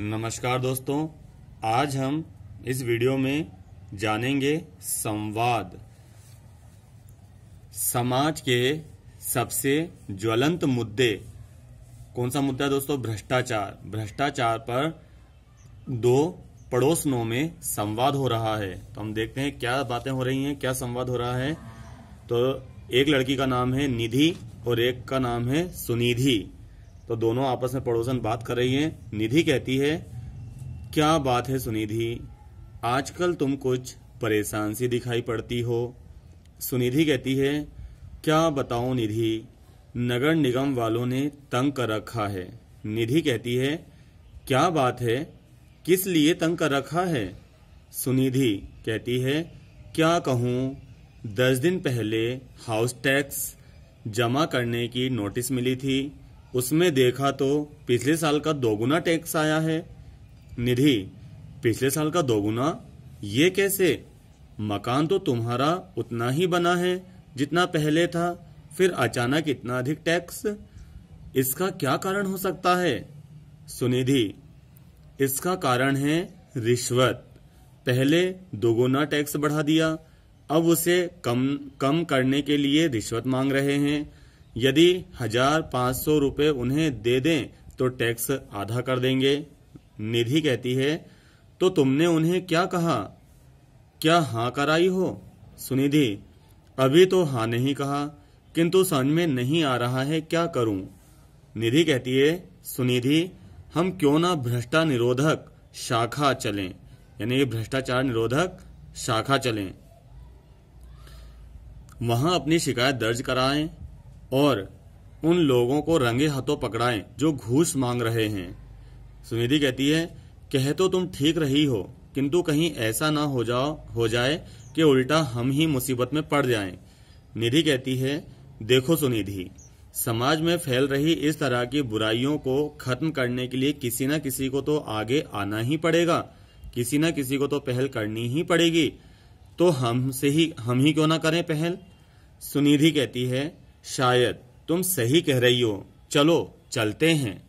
नमस्कार दोस्तों आज हम इस वीडियो में जानेंगे संवाद समाज के सबसे ज्वलंत मुद्दे कौन सा मुद्दा दोस्तों भ्रष्टाचार भ्रष्टाचार पर दो पड़ोसनों में संवाद हो रहा है तो हम देखते हैं क्या बातें हो रही हैं क्या संवाद हो रहा है तो एक लड़की का नाम है निधि और एक का नाम है सुनिधि तो दोनों आपस में पड़ोसन बात कर रही है निधि कहती है क्या बात है सुनिधि आजकल तुम कुछ परेशान सी दिखाई पड़ती हो सुनिधि कहती है क्या बताओ निधि नगर निगम वालों ने तंग कर रखा है निधि कहती है क्या बात है किस लिए तंग कर रखा है सुनिधि कहती है क्या कहूँ दस दिन पहले हाउस टैक्स जमा करने की नोटिस मिली थी उसमें देखा तो पिछले साल का दोगुना टैक्स आया है निधि पिछले साल का दोगुना ये कैसे मकान तो तुम्हारा उतना ही बना है जितना पहले था फिर अचानक इतना अधिक टैक्स इसका क्या कारण हो सकता है सुनिधि इसका कारण है रिश्वत पहले दोगुना टैक्स बढ़ा दिया अब उसे कम कम करने के लिए रिश्वत मांग रहे हैं यदि हजार पांच सौ रूपये उन्हें दे दें तो टैक्स आधा कर देंगे निधि कहती है तो तुमने उन्हें क्या कहा क्या हाँ कराई हो सुनिधि अभी तो हाँ नहीं कहा किंतु समझ में नहीं आ रहा है क्या करूं निधि कहती है सुनिधि हम क्यों ना भ्रष्टा निरोधक शाखा चलें यानी भ्रष्टाचार निरोधक शाखा चलें वहां अपनी शिकायत दर्ज कराएं और उन लोगों को रंगे हाथों पकड़ाएं जो घूस मांग रहे हैं सुनिधि कहती है कह तो तुम ठीक रही हो किंतु कहीं ऐसा ना हो जाओ हो जाए कि उल्टा हम ही मुसीबत में पड़ जाएं। निधि कहती है देखो सुनिधि समाज में फैल रही इस तरह की बुराइयों को खत्म करने के लिए किसी न किसी को तो आगे आना ही पड़ेगा किसी न किसी को तो पहल करनी ही पड़ेगी तो हम से ही हम ही क्यों ना करें पहल सुनिधि कहती है शायद तुम सही कह रही हो चलो चलते हैं